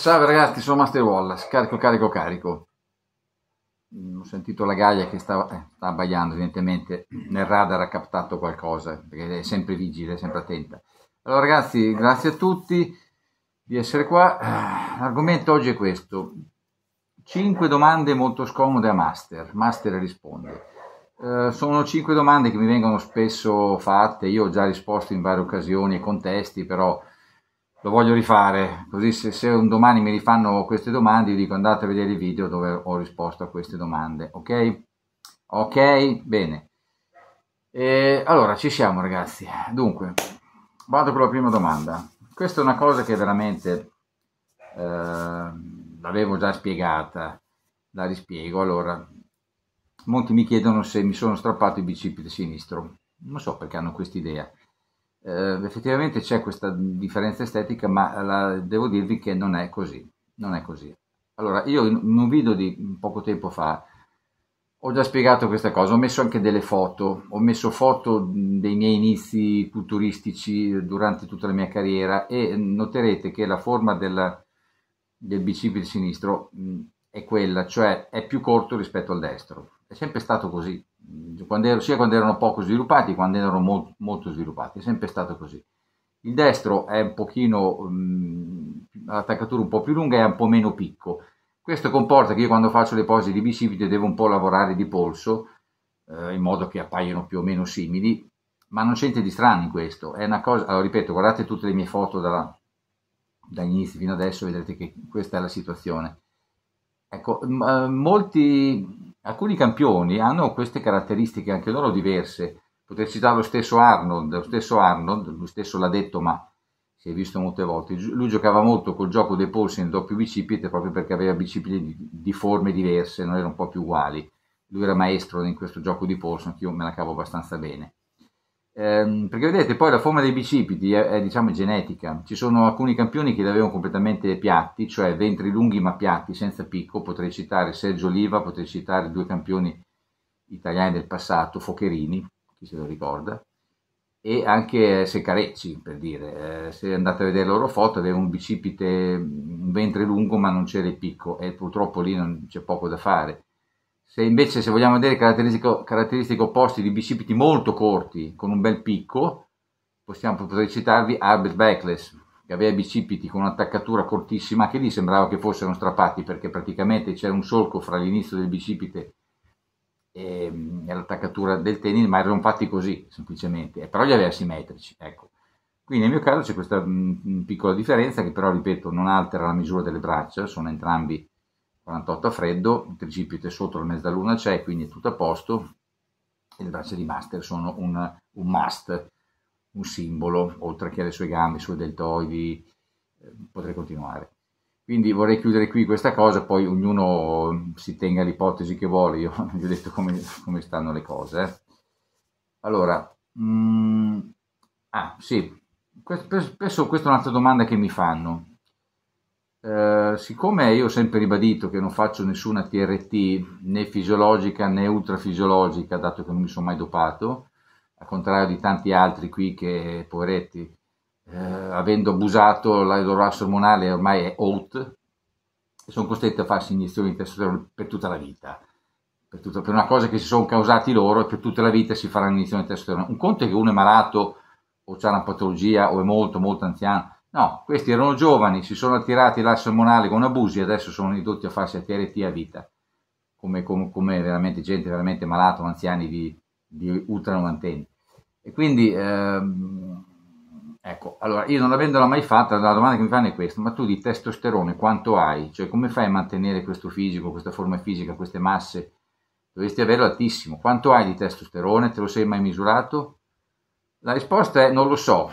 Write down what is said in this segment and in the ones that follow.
Salve ragazzi, sono Master Wallace, carico, carico, carico. Mm, ho sentito la Gaia che stava, eh, sta abbaiando, evidentemente nel radar ha captato qualcosa, perché è sempre vigile, è sempre attenta. Allora ragazzi, grazie a tutti di essere qua. Ah, l'argomento oggi è questo. 5 domande molto scomode a Master, Master risponde. Eh, sono 5 domande che mi vengono spesso fatte, io ho già risposto in varie occasioni e contesti, però lo voglio rifare, così se, se, un domani mi rifanno queste domande, io dico andate a vedere il video dove ho risposto a queste domande, ok? Ok? Bene. E, allora, ci siamo ragazzi. Dunque, vado con la prima domanda. Questa è una cosa che veramente eh, l'avevo già spiegata, la rispiego. Allora, molti mi chiedono se mi sono strappato il bicipite sinistro. Non so perché hanno quest'idea Ehm, effettivamente c'è questa differenza estetica, ma la, devo dirvi che non è così. Non è così. Allora, io in un video di poco tempo fa ho già spiegato questa cosa, ho messo anche delle foto, ho messo foto dei miei inizi culturistici durante tutta la mia carriera e noterete che la forma della, del bicipite sinistro è quella, cioè è più corto rispetto al destro. È sempre stato così quando ero, sia quando erano poco sviluppati, quando erano molto, molto sviluppati, è sempre stato così. Il destro è un pochino, mh, mm, l'attaccatura un po' più lunga e un po' meno picco. Questo comporta che io quando faccio le pose di bicipite devo un po' lavorare di polso, eh, in modo che appaiano più o meno simili, ma non c'è niente di strano in questo. È una cosa, allora, ripeto, guardate tutte le mie foto da, dall'inizio fino adesso, vedrete che questa è la situazione. Ecco, eh, molti Alcuni campioni hanno queste caratteristiche anche loro diverse. Potrei citare lo stesso Arnold, lo stesso Arnold, lui stesso l'ha detto, ma si è visto molte volte. Lui giocava molto col gioco dei polsi in doppio bicipite proprio perché aveva bicipiti di, di forme diverse, non erano un po' più uguali. Lui era maestro in questo gioco di polso, anch'io me la cavo abbastanza bene. Ehm, perché vedete poi la forma dei bicipiti è, è, diciamo genetica, ci sono alcuni campioni che li avevano completamente piatti, cioè ventri lunghi ma piatti, senza picco, potrei citare Sergio Oliva, potrei citare due campioni italiani del passato, Focherini, chi se lo ricorda, e anche Secarecci per dire, eh, se andate a vedere le loro foto avevano un bicipite, un ventre lungo ma non c'era il picco e purtroppo lì non c'è poco da fare se invece se vogliamo vedere caratteristiche opposte di bicipiti molto corti con un bel picco, possiamo, potrei citarvi Albert Beckles, che aveva bicipiti con un'attaccatura cortissima, che lì sembrava che fossero strappati perché praticamente c'era un solco fra l'inizio del bicipite e, l'attaccatura del tennis, ma erano fatti così semplicemente, però li aveva simmetrici. Ecco. Qui nel mio caso c'è questa mh, mm, mm, piccola differenza che però, ripeto, non altera la misura delle braccia, sono entrambi 48 a freddo, il tricipite sotto la mezzaluna c'è, quindi è tutto a posto, e le braccia di Master sono un, un must, un simbolo, oltre che alle sue gambe, i suoi deltoidi, eh, potrei continuare. Quindi vorrei chiudere qui questa cosa, poi ognuno si tenga l'ipotesi che vuole, io vi ho detto come, come, stanno le cose. Eh. Allora, mh, mm, ah sì, questo, questo, questo è un'altra domanda che mi fanno, eh, siccome io ho sempre ribadito che non faccio nessuna TRT né fisiologica né ultrafisiologica, dato che non mi sono mai dopato, al contrario di tanti altri qui che, poveretti, eh, avendo abusato l'idrorasso ormonale ormai è out, sono costretti a farsi iniezioni di testosterone per tutta la vita. Per, tutta, per, una cosa che si sono causati loro e per tutta la vita si faranno iniezione di testosterone. Un conto è che uno è malato o ha una patologia o è molto molto anziano, No, questi erano giovani, si sono attirati là salmonale con abusi e adesso sono ridotti a farsi TRT a vita, come, come, come, veramente gente veramente malata, anziani di, di ultranovantenti. E quindi, ehm, ecco, allora io non avendola mai fatta, la domanda che mi fanno è questa, ma tu di testosterone quanto hai? Cioè come fai a mantenere questo fisico, questa forma fisica, queste masse? Dovresti averlo altissimo. Quanto hai di testosterone? Te lo sei mai misurato? La risposta è non lo so,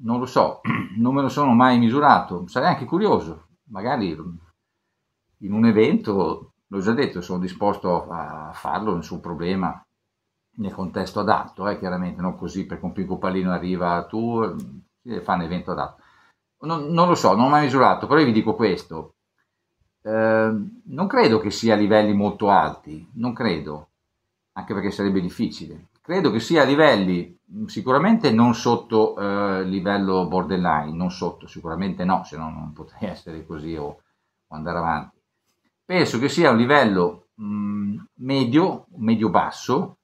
non lo so, non me lo sono mai misurato, sarei anche curioso, magari in un evento, l'ho già detto, sono disposto a farlo nessun problema nel contesto adatto, eh, chiaramente non così perché un picco pallino arriva tu, si fa un evento adatto. Non, non, lo so, non ho mai misurato, però io vi dico questo, eh, non credo che sia a livelli molto alti, non credo, anche perché sarebbe difficile credo che sia a livelli mm, sicuramente non sotto eh, livello borderline, non sotto, sicuramente no, se no non potrei essere così o, o andare avanti. Penso che sia un livello mh, mm, medio, medio-basso,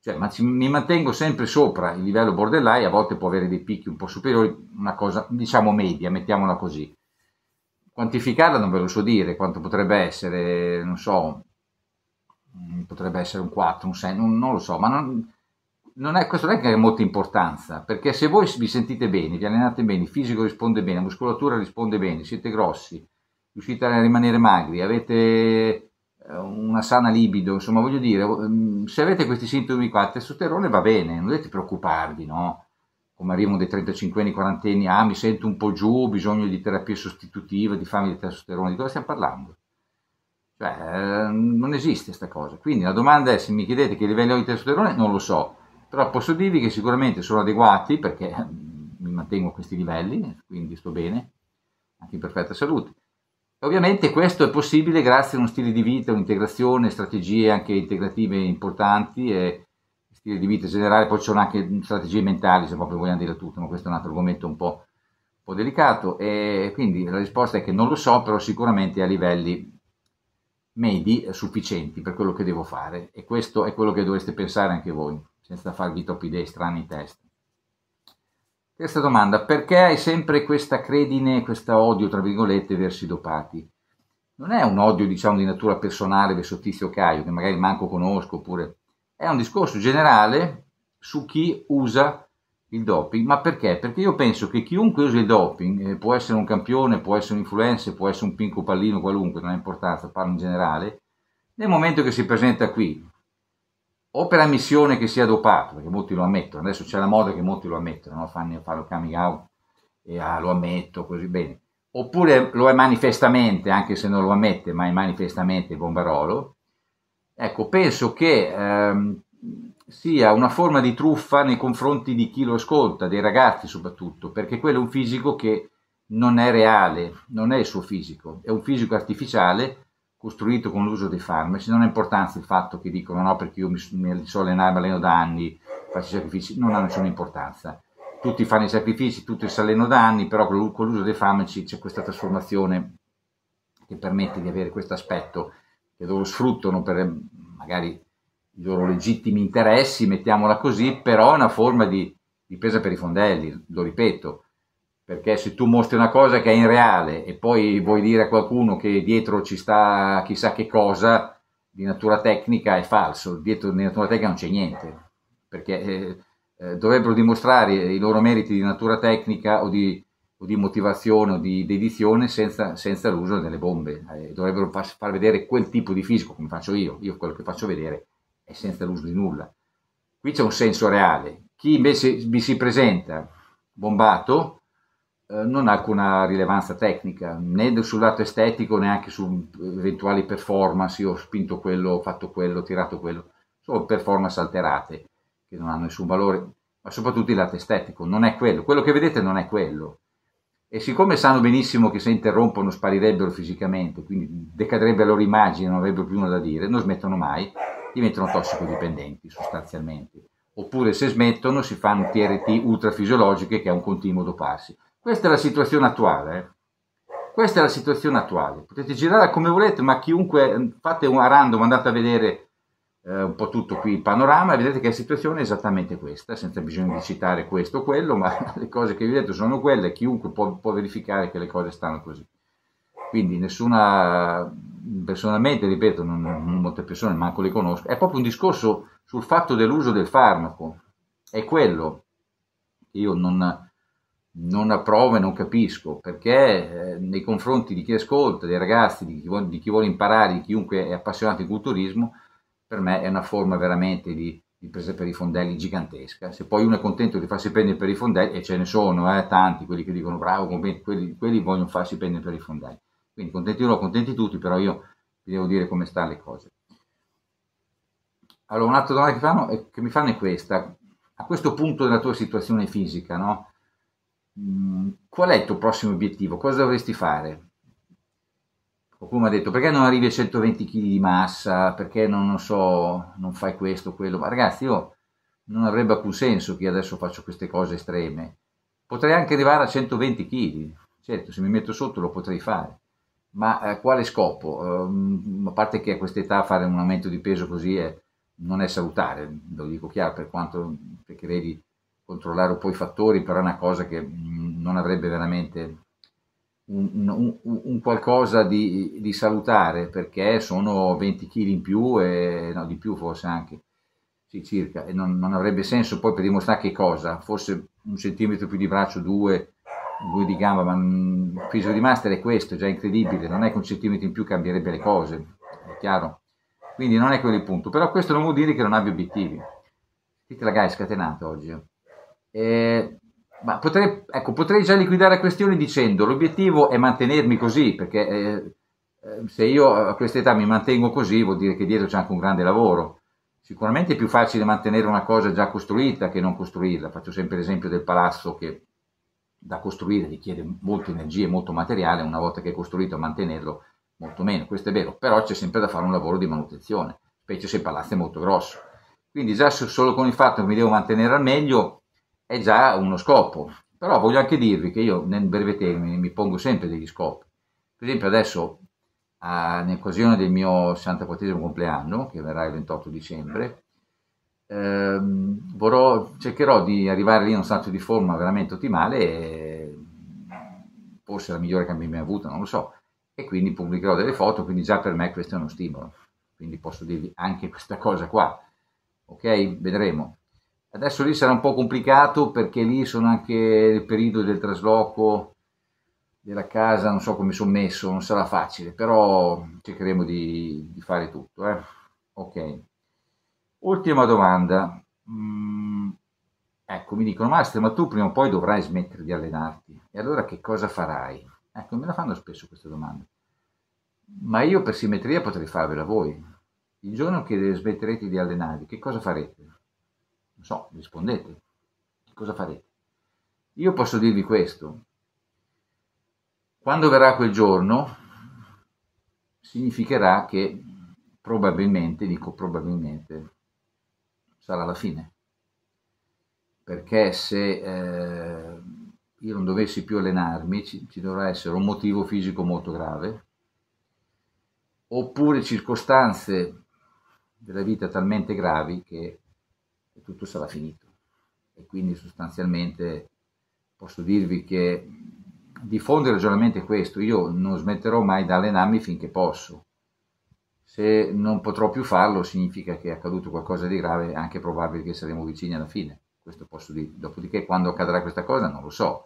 cioè ma ci, mi mantengo sempre sopra il livello borderline, a volte può avere dei picchi un po' superiori, una cosa diciamo media, mettiamola così. Quantificarla non ve lo so dire, quanto potrebbe essere, non so, mm, potrebbe essere un 4, un 6, non, non lo so, ma non, non è, questo non è che ha molta importanza, perché se voi vi sentite bene, vi allenate bene, il fisico risponde bene, la muscolatura risponde bene, siete grossi, riuscite a rimanere magri, avete eh, una sana libido, insomma voglio dire, mm, se avete questi sintomi qua, il testosterone va bene, non dovete preoccuparvi, no? Come arrivano dei 35 anni, 40 anni, ah mi sento un po' giù, ho bisogno di terapia sostitutiva, di fame del testosterone, di cosa stiamo parlando? Cioè, eh, non esiste questa cosa. Quindi la domanda è se mi chiedete che livello di testosterone, non lo so però posso dirvi che sicuramente sono adeguati perché eh, mi mantengo a questi livelli, quindi sto bene, anche in perfetta salute. Ovviamente questo è possibile grazie a uno stile di vita, un'integrazione, strategie anche integrative importanti e stile di vita generale, poi ci sono anche strategie mentali se proprio vogliamo dire tutto, ma questo è un altro argomento un po', un po', delicato e quindi la risposta è che non lo so, però sicuramente a livelli medi sufficienti per quello che devo fare e questo è quello che dovreste pensare anche voi senza farvi troppi idee strani test. Terza domanda, perché hai sempre questa credine, questo odio, tra virgolette, verso i dopati? Non è un odio, diciamo, di natura personale verso Tizio Caio, che magari manco conosco, oppure è un discorso generale su chi usa il doping, ma perché? Perché io penso che chiunque usa il doping, eh, può essere un campione, può essere un influencer, può essere un pinco pallino qualunque, non ha importanza, parlo in generale, nel momento che si presenta qui, o per ammissione che sia dopato, perché molti lo ammettono, adesso c'è la moda che molti lo ammettono, no? fanno, fanno coming out e ah, lo ammetto, così bene, oppure lo è manifestamente, anche se non lo ammette, ma è manifestamente Bombarolo, ecco, penso che ehm, sia una forma di truffa nei confronti di chi lo ascolta, dei ragazzi soprattutto, perché quello è un fisico che non è reale, non è il suo fisico, è un fisico artificiale costruito con l'uso dei farmaci, non ha importanza il fatto che dicono no perché io mi, mi so allenare, mi alleno da anni, faccio sacrifici, non ha nessuna importanza. Tutti fanno i sacrifici, tutti si allenano da anni, però con l'uso dei farmaci c'è questa trasformazione che permette di avere questo aspetto che loro sfruttano per magari i loro legittimi interessi, mettiamola così, però è una forma di, di per i fondelli, lo ripeto, perché se tu mostri una cosa che è in reale e poi vuoi dire a qualcuno che dietro ci sta chissà che cosa di natura tecnica è falso, dietro di natura tecnica non c'è niente, perché eh, eh, dovrebbero dimostrare i loro meriti di natura tecnica o di, o di motivazione o di dedizione senza, senza l'uso delle bombe, eh, dovrebbero far, far, vedere quel tipo di fisico come faccio io, io quello che faccio vedere è senza l'uso di nulla. Qui c'è un senso reale, chi invece vi si presenta bombato, eh, non ha alcuna rilevanza tecnica, né sul lato estetico, neanche su eventuali performance, io ho spinto quello, ho fatto quello, ho tirato quello, sono performance alterate che non hanno nessun valore, ma soprattutto il lato estetico, non è quello, quello che vedete non è quello. E siccome sanno benissimo che se interrompono sparirebbero fisicamente, quindi decadrebbe la loro immagine, non avrebbero più nulla da dire, non smettono mai, diventano tossicodipendenti sostanzialmente. Oppure se smettono si fanno TRT ultrafisiologiche che è un continuo doparsi questa è la situazione attuale. Questa è la situazione attuale. Potete girare come volete, ma chiunque mm, fate una random, andate a vedere eh, un po' tutto qui il panorama e vedete che la situazione è esattamente questa, senza bisogno di citare questo o quello, ma le cose che vi ho detto sono quelle, chiunque può, può verificare che le cose stanno così. Quindi nessuna, personalmente, ripeto, non, non molte persone manco le conosco, è proprio un discorso sul fatto dell'uso del farmaco. È quello. Io non non approvo e non capisco perché eh, nei confronti di chi ascolta, dei ragazzi, di chi, vuole, di chi, vuole, imparare, di chiunque è appassionato di culturismo, per me è una forma veramente di, di presa per i fondelli gigantesca. Se poi uno è contento di farsi prendere per i fondelli, e ce ne sono eh, tanti quelli che dicono bravo, quelli, quelli, vogliono farsi prendere per i fondelli. Quindi contenti loro, contenti tutti, però io vi devo dire come stanno le cose. Allora, un'altra domanda che, fanno, eh, che mi fanno è questa. A questo punto della tua situazione fisica, no? Mm, qual è il tuo prossimo obiettivo? Cosa dovresti fare? Qualcuno mi ha detto perché non arrivi a 120 kg di massa, perché non, non, so, non fai questo, quello, ma ragazzi io non avrebbe alcun senso che io adesso faccio queste cose estreme. Potrei anche arrivare a 120 kg, certo se mi metto sotto lo potrei fare, ma a eh, quale scopo? Eh, a parte che a quest'età fare un aumento di peso così è, non è salutare, lo dico chiaro per quanto, perché vedi controllare un po' i fattori, però è una cosa che mm, non avrebbe veramente un, un, un qualcosa di, di, salutare, perché sono 20 kg in più, e, no, di più forse anche, sì, circa, e non, non, avrebbe senso poi per dimostrare che cosa, forse un centimetro più di braccio, due, due di gamba, ma mm, il fisico di master è questo, è già incredibile, non è che un centimetro in più cambierebbe le cose, è chiaro? Quindi non è quello il punto, però questo non vuol dire che non abbia obiettivi. Chi te la gai scatenato oggi? Eh. Eh, ma potrei, ecco, potrei, già liquidare la questione dicendo l'obiettivo è mantenermi così, perché eh, eh, se io a questa età mi mantengo così vuol dire che dietro c'è anche un grande lavoro. Sicuramente è più facile mantenere una cosa già costruita che non costruirla. Faccio sempre l'esempio del palazzo che da costruire richiede molte energie, e molto materiale, una volta che è costruito mantenerlo molto meno, questo è vero, però c'è sempre da fare un lavoro di manutenzione, specie se il palazzo è molto grosso. Quindi già solo con il fatto che mi devo mantenere al meglio è già uno scopo. Però voglio anche dirvi che io nel breve termine mi pongo sempre degli scopi. Per esempio adesso, ah, in occasione del mio 64 compleanno, che verrà il 28 dicembre, ehm, vorrò, cercherò di arrivare lì in uno stato di forma veramente ottimale, e, forse la migliore che abbia mai avuta, non lo so. E quindi pubblicherò delle foto, quindi già per me questo è uno stimolo. Quindi posso dirvi anche questa cosa qua. Ok? Vedremo. Adesso lì sarà un po' complicato perché lì sono anche il periodo del trasloco della casa, non so come sono messo, non sarà facile, però cercheremo di, di fare tutto. Eh? Ok. Ultima domanda. Mm, ecco, mi dicono, Master, ma tu prima o poi dovrai smettere di allenarti. E allora che cosa farai? Ecco, me la fanno spesso queste domande. Ma io per simmetria potrei farvela voi. Il giorno che smetterete di allenarvi, che cosa farete? Non so, rispondete. Cosa farete? Io posso dirvi questo. Quando verrà quel giorno, significherà che probabilmente, dico probabilmente, sarà la fine. Perché se eh, io non dovessi più allenarmi, ci, ci dovrà essere un motivo fisico molto grave, oppure circostanze della vita talmente gravi che e tutto sarà finito. E quindi sostanzialmente posso dirvi che di fondo il ragionamento è questo, io non smetterò mai di allenarmi finché posso. Se non potrò più farlo significa che è accaduto qualcosa di grave, è anche probabile che saremo vicini alla fine, questo posso dire. Dopodiché quando accadrà questa cosa non lo so.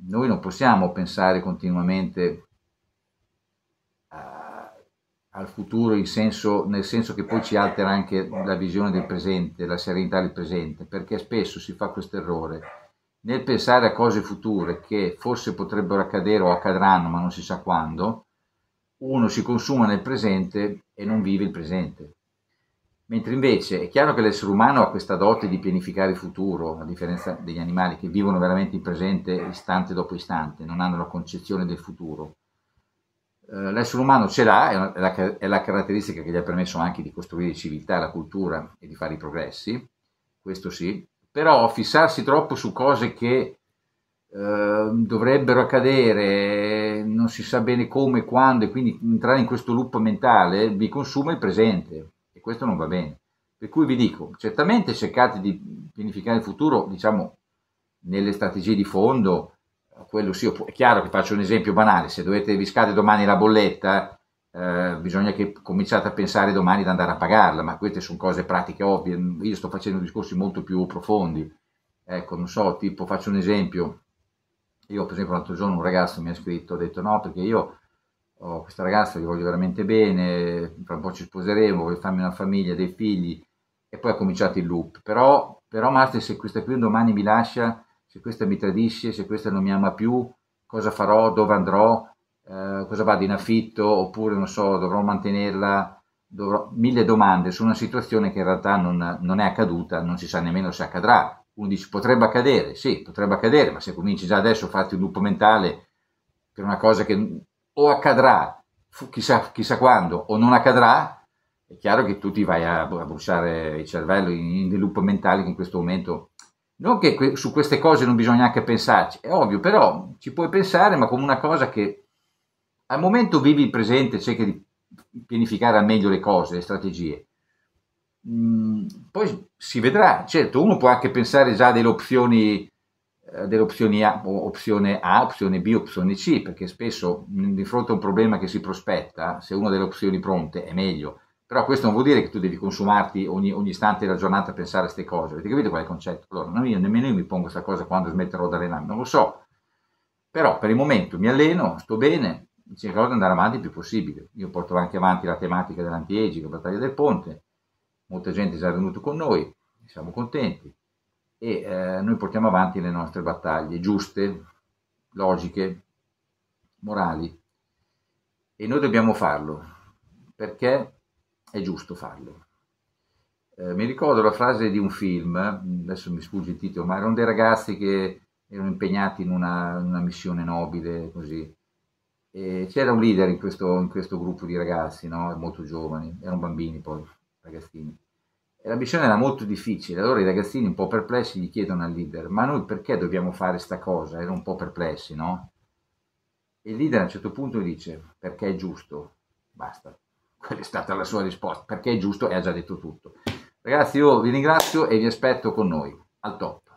Noi non possiamo pensare continuamente al futuro senso, nel senso che poi ci altera anche la visione del presente, la serenità del presente, perché spesso si fa questo errore nel pensare a cose future che forse potrebbero accadere o accadranno, ma non si sa quando, uno si consuma nel presente e non vive il presente. Mentre invece è chiaro che l'essere umano ha questa dote di pianificare il futuro, a differenza degli animali che vivono veramente il presente istante dopo istante, non hanno la concezione del futuro. Eh, l'essere umano ce l'ha, è, la, è, la, caratteristica che gli ha permesso anche di costruire civiltà, la cultura e di fare i progressi, questo sì, però fissarsi troppo su cose che eh, dovrebbero accadere, non si sa bene come, quando, e quindi entrare in questo loop mentale vi consuma il presente e questo non va bene. Per cui vi dico, certamente cercate di pianificare il futuro, diciamo, nelle strategie di fondo, quello sì, è chiaro che faccio un esempio banale, se dovete riscaldare domani la bolletta, eh, bisogna che cominciate a pensare domani ad andare a pagarla, ma queste sono cose pratiche ovvie, io sto facendo discorsi molto più profondi, ecco, non so, tipo faccio un esempio, io per esempio l'altro giorno un ragazzo mi ha scritto, ha detto no perché io ho questa ragazza, gli voglio veramente bene, tra un po' ci sposeremo, voglio farmi una famiglia, dei figli, e poi ha cominciato il loop, però, però Marte se questa qui domani mi lascia se questa mi tradisce, se questa non mi ama più, cosa farò, dove andrò, eh, cosa vado in affitto, oppure non so, dovrò mantenerla, dovrò... mille domande su una situazione che in realtà non, non è accaduta, non si sa nemmeno se accadrà. Uno dice potrebbe accadere, sì, potrebbe accadere, ma se cominci già adesso a farti un lupo mentale per una cosa che o accadrà, chissà, chissà quando, o non accadrà, è chiaro che tu ti vai a, a bruciare il cervello in, in lupo mentale che in questo momento non che que- su queste cose non bisogna anche pensarci, è ovvio, però ci puoi pensare, ma come una cosa che al momento vivi il presente, cerchi di pianificare al meglio le cose, le strategie. Mm, poi si vedrà, certo, uno può anche pensare già delle opzioni, eh, delle opzioni A, opzione A, opzione B, opzione C, perché spesso mm, di fronte a un problema che si prospetta, se una delle opzioni pronte è meglio però questo non vuol dire che tu devi consumarti ogni, ogni istante della giornata a pensare a queste cose. Avete capito qual è il concetto? Allora, non io, nemmeno io mi pongo questa cosa quando smetterò di allenarmi, non lo so. Però per il momento mi alleno, sto bene, cercherò di andare avanti il più possibile. Io porto anche avanti la tematica dell'anti-aging, battaglia del ponte, molta gente è già venuta con noi, siamo contenti. E eh, noi portiamo avanti le nostre battaglie giuste, logiche, morali. E noi dobbiamo farlo, perché è giusto farlo. Eh, mi ricordo la frase di un film, adesso mi sfugge il titolo, ma erano dei ragazzi che erano impegnati in una, una missione nobile, così. E c'era un leader in questo, in questo gruppo di ragazzi, no? molto giovani, erano bambini poi, ragazzini. E la missione era molto difficile, allora i ragazzini un po' perplessi gli chiedono al leader, ma noi perché dobbiamo fare questa cosa? Erano un po' perplessi, no? E il leader a un certo punto dice, perché è giusto, basta, quella è stata la sua risposta, perché è giusto e ha già detto tutto. Ragazzi, io vi ringrazio e vi aspetto con noi al top.